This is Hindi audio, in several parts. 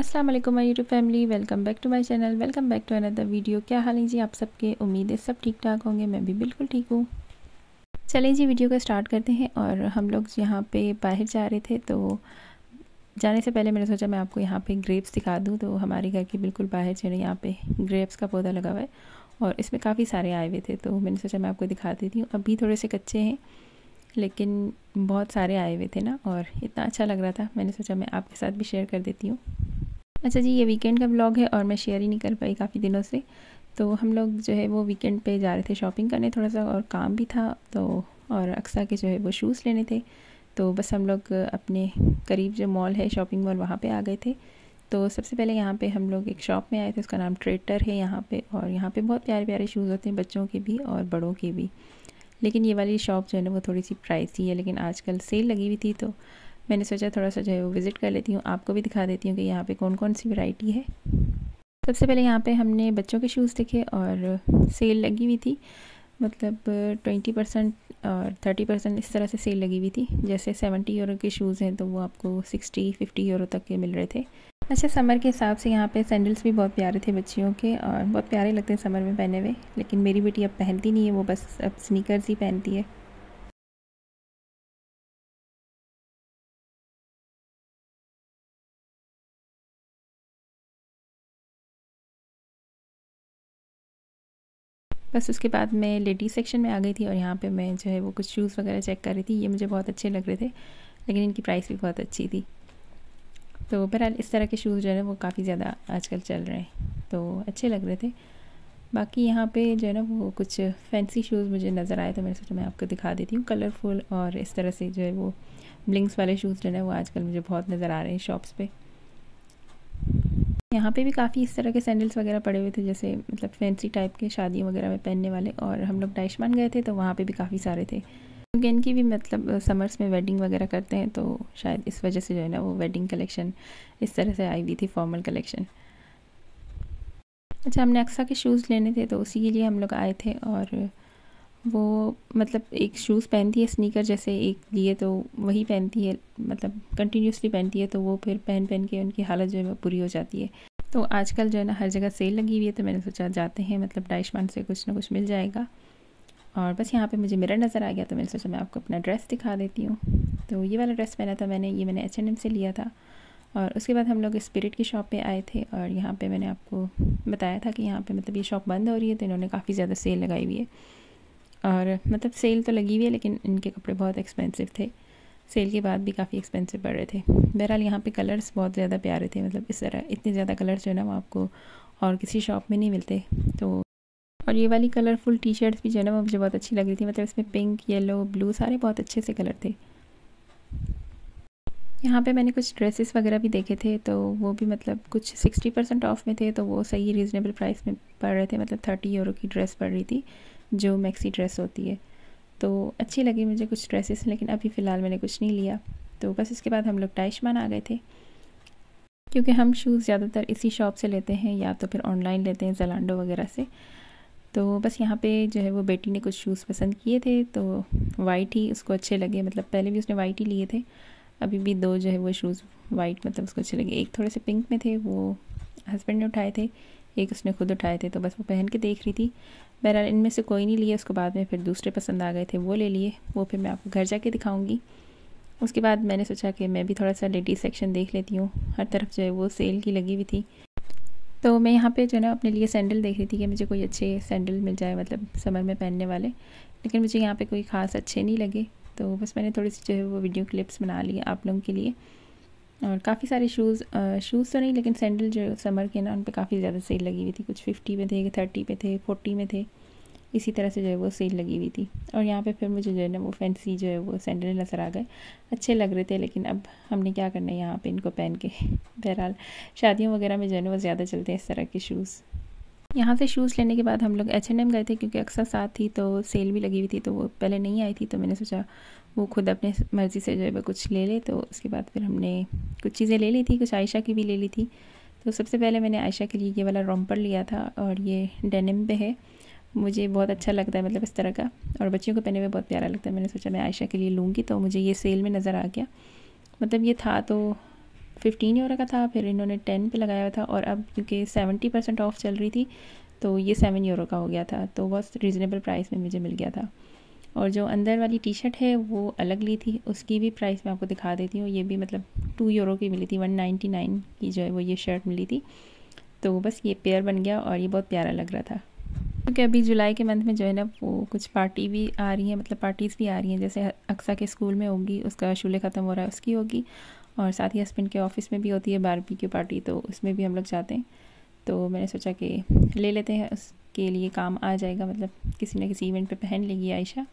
अस्सलाम वालेकुम my YouTube family welcome back to my channel welcome back to another video क्या हाल है जी आप सबके उम्मीद है सब ठीक ठाक होंगे मैं भी बिल्कुल ठीक हूँ चलें जी वीडियो को स्टार्ट करते हैं और हम लोग यहाँ पे बाहर जा रहे थे तो जाने से पहले मैंने सोचा मैं आपको यहाँ पे ग्रेप्स दिखा दूँ तो हमारे घर के बिल्कुल बाहर जो है यहाँ पे ग्रेप्स का पौधा लगा हुआ है और इसमें काफ़ी सारे आए हुए थे तो मैंने सोचा मैं आपको दिखा देती हूँ अभी थोड़े से कच्चे हैं लेकिन बहुत सारे आए हुए थे ना और इतना अच्छा लग रहा था मैंने सोचा मैं आपके साथ भी शेयर कर देती हूँ अच्छा जी ये वीकेंड का ब्लॉग है और मैं शेयर ही नहीं कर पाई काफ़ी दिनों से तो हम लोग जो है वो वीकेंड पे जा रहे थे शॉपिंग करने थोड़ा सा और काम भी था तो और अक्सा के जो है वो शूज़ लेने थे तो बस हम लोग अपने करीब जो मॉल है शॉपिंग मॉल वहाँ पे आ गए थे तो सबसे पहले यहाँ पे हम लोग एक शॉप में आए थे उसका नाम ट्रेटर है यहाँ पर और यहाँ पर बहुत प्यारे प्यारे शूज़ होते हैं बच्चों के भी और बड़ों के भी लेकिन ये वाली शॉप जो है ना वो थोड़ी सी प्राइसी है लेकिन आजकल सेल लगी हुई थी तो मैंने सोचा थोड़ा सा जो है वो विज़िट कर लेती हूँ आपको भी दिखा देती हूँ कि यहाँ पे कौन कौन सी वैरायटी है सबसे पहले यहाँ पे हमने बच्चों के शूज़ देखे और सेल लगी हुई थी मतलब ट्वेंटी परसेंट और थर्टी परसेंट इस तरह से सेल लगी हुई थी जैसे सेवेंटी यूरो के शूज़ हैं तो वो आपको सिक्सटी फिफ्टी यूरो तक के मिल रहे थे अच्छा समर के हिसाब से यहाँ पे सैंडल्स भी बहुत प्यारे थे बच्चियों के और बहुत प्यारे लगते हैं समर में पहने हुए लेकिन मेरी बेटी अब पहनती नहीं है वो बस अब स्नीकर्स ही पहनती है बस उसके बाद मैं लेडी सेक्शन में आ गई थी और यहाँ पे मैं जो है वो कुछ शूज़ वगैरह चेक कर रही थी ये मुझे बहुत अच्छे लग रहे थे लेकिन इनकी प्राइस भी बहुत अच्छी थी तो बहरहाल इस तरह के शूज़ जो है वो काफ़ी ज़्यादा आजकल चल रहे हैं तो अच्छे लग रहे थे बाकी यहाँ पे जो है ना वो कुछ फैंसी शूज़ मुझे नज़र आए तो मैंने सोचा मैं आपको दिखा देती हूँ कलरफुल और इस तरह से जो है वो ब्लिंग्स वाले शूज़ जो है वो आजकल मुझे बहुत नज़र आ रहे हैं शॉप्स पर यहाँ पे भी काफ़ी इस तरह के सैंडल्स वगैरह पड़े हुए थे जैसे मतलब फैंसी टाइप के शादियों वगैरह में पहनने वाले और हम लोग डाइशमान गए थे तो वहाँ पे भी काफ़ी सारे थे क्योंकि इनकी भी मतलब समर्स में वेडिंग वगैरह करते हैं तो शायद इस वजह से जो है ना वो वेडिंग कलेक्शन इस तरह से आई हुई थी फॉर्मल कलेक्शन अच्छा हमने अक्सा के शूज़ लेने थे तो उसी के लिए हम लोग आए थे और वो मतलब एक शूज़ पहनती है स्नीकर जैसे एक लिए तो वही पहनती है मतलब कंटिन्यूसली पहनती है तो वो फिर पहन पहन के उनकी हालत जो है वो पूरी हो जाती है तो आजकल जो है ना हर जगह सेल लगी हुई है तो मैंने सोचा जाते हैं मतलब डाइशमान से कुछ ना कुछ मिल जाएगा और बस यहाँ पे मुझे मिरर नज़र आ गया तो मैंने सोचा मैं आपको अपना ड्रेस दिखा देती हूँ तो ये वाला ड्रेस पहना था मैंने ये मैंने एच H&M से लिया था और उसके बाद हम लोग स्पिरिट की शॉप पे आए थे और यहाँ पे मैंने आपको बताया था कि यहाँ पे मतलब ये शॉप बंद हो रही है तो इन्होंने काफ़ी ज़्यादा सेल लगाई हुई है और मतलब सेल तो लगी हुई है लेकिन इनके कपड़े बहुत एक्सपेंसिव थे सेल के बाद भी काफ़ी एक्सपेंसिव पड़ रहे थे बहरहाल यहाँ पे कलर्स बहुत ज़्यादा प्यारे थे मतलब इस तरह इतने ज़्यादा कलर्स जो है ना वो आपको और किसी शॉप में नहीं मिलते तो और ये वाली कलरफुल टी शर्ट्स भी जो है ना वो मुझे बहुत अच्छी लग रही थी मतलब इसमें पिंक येलो ब्लू सारे बहुत अच्छे से कलर थे यहाँ पे मैंने कुछ ड्रेसेस वगैरह भी देखे थे तो वो भी मतलब कुछ सिक्सटी परसेंट ऑफ में थे तो वो सही रीज़नेबल प्राइस में पड़ रहे थे मतलब थर्टी यूरो की ड्रेस पड़ रही थी जो मैक्सी ड्रेस होती है तो अच्छी लगी मुझे कुछ ड्रेसेस लेकिन अभी फ़िलहाल मैंने कुछ नहीं लिया तो बस इसके बाद हम लोग टाइशमान आ गए थे क्योंकि हम शूज़ ज़्यादातर इसी शॉप से लेते हैं या तो फिर ऑनलाइन लेते हैं जलांडो वगैरह से तो बस यहाँ पे जो है वो बेटी ने कुछ शूज़ पसंद किए थे तो वाइट ही उसको अच्छे लगे मतलब पहले भी उसने वाइट ही लिए थे अभी भी दो जो है वो शूज़ वाइट मतलब उसको अच्छे लगे एक थोड़े से पिंक में थे वो हस्बैंड ने उठाए थे एक उसने खुद उठाए थे तो बस वो पहन के देख रही थी बहरहाल इनमें से कोई नहीं लिया उसको बाद में फिर दूसरे पसंद आ गए थे वो ले लिए वो फिर मैं आपको घर जाके दिखाऊँगी उसके बाद मैंने सोचा कि मैं भी थोड़ा सा लेडीज सेक्शन देख लेती हूँ हर तरफ जो है वो सेल की लगी हुई थी तो मैं यहाँ पे जो है ना अपने लिए सैंडल देख रही थी कि मुझे कोई अच्छे सैंडल मिल जाए मतलब समर में पहनने वाले लेकिन मुझे यहाँ पे कोई ख़ास अच्छे नहीं लगे तो बस मैंने थोड़ी सी जो है वो वीडियो क्लिप्स बना लिए आप लोगों के लिए और काफ़ी सारे शूज़ शूज़ तो नहीं लेकिन सैंडल जो समर के ना उन पर काफ़ी ज़्यादा सेल लगी हुई थी कुछ फिफ्टी में थे थर्टी पे थे फोर्टी में थे इसी तरह से जो है वो सेल लगी हुई थी और यहाँ पे फिर मुझे जो है ना वो फैंसी जो है वो सैंडल नज़र आ गए अच्छे लग रहे थे लेकिन अब हमने क्या करना है यहाँ पे इनको पहन के बहरहाल शादियों वगैरह में जो है ना वो ज़्यादा चलते हैं इस तरह के शूज़ यहाँ से शूज़ लेने के बाद हम लोग एच एम गए थे क्योंकि अक्सर साथ थी तो सेल भी लगी हुई थी तो वो पहले नहीं आई थी तो मैंने सोचा वो खुद अपने मर्ज़ी से जो है कुछ ले ले तो उसके बाद फिर हमने कुछ चीज़ें ले ली थी कुछ आयशा की भी ले ली थी तो सबसे पहले मैंने आयशा के लिए ये वाला रोमपर लिया था और ये डेनिम पे है मुझे बहुत अच्छा लगता है मतलब इस तरह का और बच्चियों को पहने में बहुत प्यारा लगता है मैंने सोचा मैं आयशा के लिए लूँगी तो मुझे ये सेल में नज़र आ गया मतलब ये था तो फिफ्टीन यूरो का था फिर इन्होंने टेन पे लगाया था और अब क्योंकि सेवेंटी परसेंट ऑफ चल रही थी तो ये सेवन यूरो का हो गया था तो बहुत रीज़नेबल प्राइस में मुझे मिल गया था और जो अंदर वाली टी शर्ट है वो अलग ली थी उसकी भी प्राइस मैं आपको दिखा देती हूँ ये भी मतलब टू यूरो की मिली थी वन नाइन्टी नाइन की जो है वो ये शर्ट मिली थी तो बस ये पेयर बन गया और ये बहुत प्यारा लग रहा था क्योंकि अभी जुलाई के मंथ में जो है ना वो कुछ पार्टी भी आ रही है मतलब पार्टीज़ भी आ रही हैं जैसे अक्सा के स्कूल में होगी उसका शूले ख़त्म हो रहा है उसकी होगी और साथ ही हस्बैंड के ऑफिस में भी होती है बारहवीं की पार्टी तो उसमें भी हम लोग जाते हैं तो मैंने सोचा कि ले लेते हैं उसके लिए काम आ जाएगा मतलब किसी न किसी इवेंट पे पहन लेगी आयशा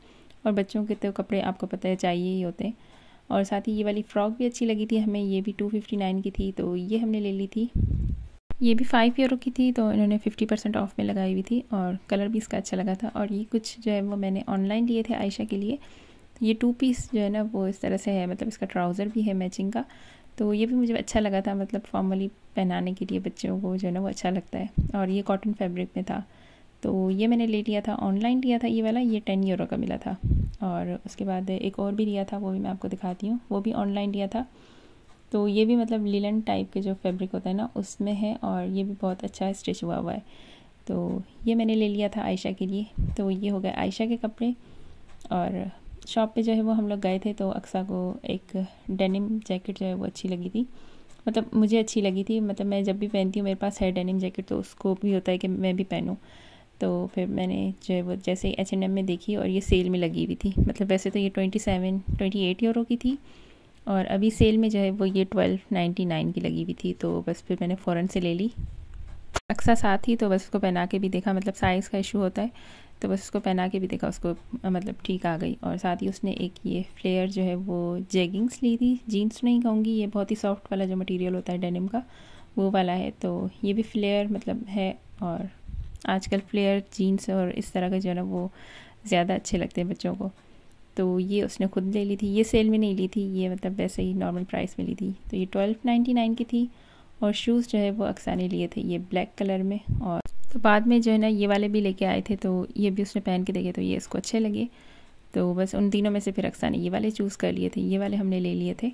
और बच्चों के तो कपड़े आपको पता है चाहिए ही होते हैं और साथ ही ये वाली फ़्रॉक भी अच्छी लगी थी हमें ये भी टू फिफ्टी नाइन की थी तो ये हमने ले ली थी ये भी फाइव ईयरों की थी तो इन्होंने फिफ्टी परसेंट ऑफ में लगाई हुई थी और कलर भी इसका अच्छा लगा था और ये कुछ जो है वो मैंने ऑनलाइन लिए थे आयशा के लिए ये टू पीस जो है ना वो इस तरह से है मतलब इसका ट्राउज़र भी है मैचिंग का तो ये भी मुझे अच्छा लगा था मतलब फॉर्मली पहनाने के लिए बच्चों को जो है ना वो अच्छा लगता है और ये कॉटन फैब्रिक में था तो ये मैंने ले लिया था ऑनलाइन लिया था ये वाला ये टेन यूरो का मिला था और उसके बाद एक और भी लिया था वो भी मैं आपको दिखाती हूँ वो भी ऑनलाइन लिया था तो ये भी मतलब लीलन टाइप के जो फैब्रिक होता है ना उसमें है और ये भी बहुत अच्छा स्टिच हुआ हुआ है तो ये मैंने ले लिया था आयशा के लिए तो ये हो गया आयशा के कपड़े और शॉप पे जो है वो हम लोग गए थे तो अक्सा को एक डेनिम जैकेट जो है वो अच्छी लगी थी मतलब मुझे अच्छी लगी थी मतलब मैं जब भी पहनती हूँ मेरे पास है डेनिम जैकेट तो उसको भी होता है कि मैं भी पहनूँ तो फिर मैंने जो है वो जैसे ही एच एंड एम में देखी और ये सेल में लगी हुई थी मतलब वैसे तो ये twenty seven twenty eight euro की थी और अभी सेल में जो है वो ये ट्वेल्व नाइन्टी नाइन की लगी हुई थी तो बस फिर मैंने फ़ौरन से ले ली अक्सा साथ ही तो बस उसको पहना के भी देखा मतलब साइज़ का इशू होता है तो बस उसको पहना के भी देखा उसको मतलब ठीक आ गई और साथ ही उसने एक ये फ्लेयर जो है वो जेगिंग्स ली थी जीन्स तो नहीं कहूँगी ये बहुत ही सॉफ्ट वाला जो मटेरियल होता है डेनिम का वो वाला है तो ये भी फ्लेयर मतलब है और आजकल फ्लेयर जीन्स और इस तरह का जो है ना वो ज़्यादा अच्छे लगते हैं बच्चों को तो ये उसने खुद ले ली थी ये सेल में नहीं ली थी ये मतलब वैसे ही नॉर्मल प्राइस में ली थी तो ये ट्वेल्व नाइन्टी नाइन की थी और शूज़ जो है वो अक्सा ने लिए थे ये ब्लैक कलर में और तो बाद में जो है ना ये वाले भी लेके आए थे तो ये भी उसने पहन के देखे तो ये इसको अच्छे लगे तो बस उन तीनों में से फिर अक्सा ने ये वाले चूज़ कर लिए थे ये वाले हमने ले लिए थे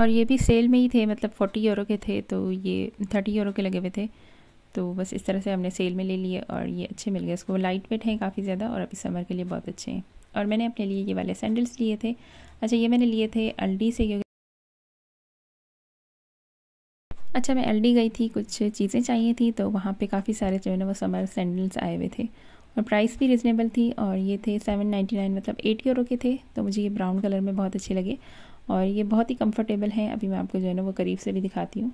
और ये भी सेल में ही थे मतलब फोर्टी यूरो के थे तो ये थर्टी यूरो के लगे हुए थे तो बस इस तरह से हमने सेल में ले लिए और ये अच्छे मिल गए उसको लाइट वेट हैं काफ़ी ज़्यादा और अभी समर के लिए बहुत अच्छे हैं और मैंने अपने लिए ये वाले सैंडल्स लिए थे अच्छा ये मैंने लिए थे अल्डी से अच्छा मैं एलडी गई थी कुछ चीज़ें चाहिए थी तो वहाँ पे काफ़ी सारे जो है ना वो समर सैंडल्स आए हुए थे और प्राइस भी रिजनेबल थी और ये थे सेवन नाइन्टी नाइन मतलब एट यूरो के थे तो मुझे ये ब्राउन कलर में बहुत अच्छे लगे और ये बहुत ही कंफर्टेबल हैं अभी मैं आपको जो है ना वो करीब से भी दिखाती हूँ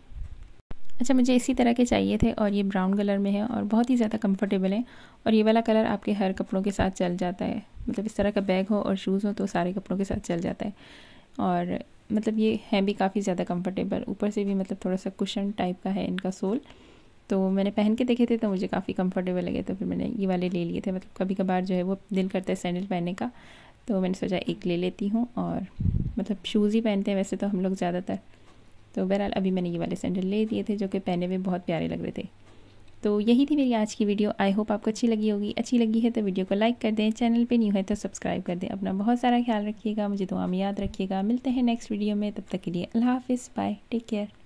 अच्छा मुझे इसी तरह के चाहिए थे और ये ब्राउन कलर में है और बहुत ही ज़्यादा कम्फ़र्टेबल है और ये वाला कलर आपके हर कपड़ों के साथ चल जाता है मतलब इस तरह का बैग हो और शूज़ हो तो सारे कपड़ों के साथ चल जाता है और मतलब ये हैं भी काफ़ी ज़्यादा कंफर्टेबल ऊपर से भी मतलब थोड़ा सा कुशन टाइप का है इनका सोल तो मैंने पहन के देखे थे तो मुझे काफ़ी कंफर्टेबल लगे तो फिर मैंने ये वाले ले लिए थे मतलब कभी कभार जो है वो दिल करता है सैंडल पहनने का तो मैंने सोचा एक ले लेती हूँ और मतलब शूज़ ही पहनते हैं वैसे तो हम लोग ज़्यादातर तो बहरहाल अभी मैंने ये वाले सैंडल ले लिए थे जो कि पहने में बहुत प्यारे लग रहे थे तो यही थी मेरी आज की वीडियो आई होप आपको अच्छी लगी होगी अच्छी लगी है तो वीडियो को लाइक कर दें चैनल पे न्यू है तो सब्सक्राइब कर दें अपना बहुत सारा ख्याल रखिएगा मुझे दुआ में याद रखिएगा मिलते हैं नेक्स्ट वीडियो में तब तक के लिए अल्लाह हाफिज़ बाय टेक केयर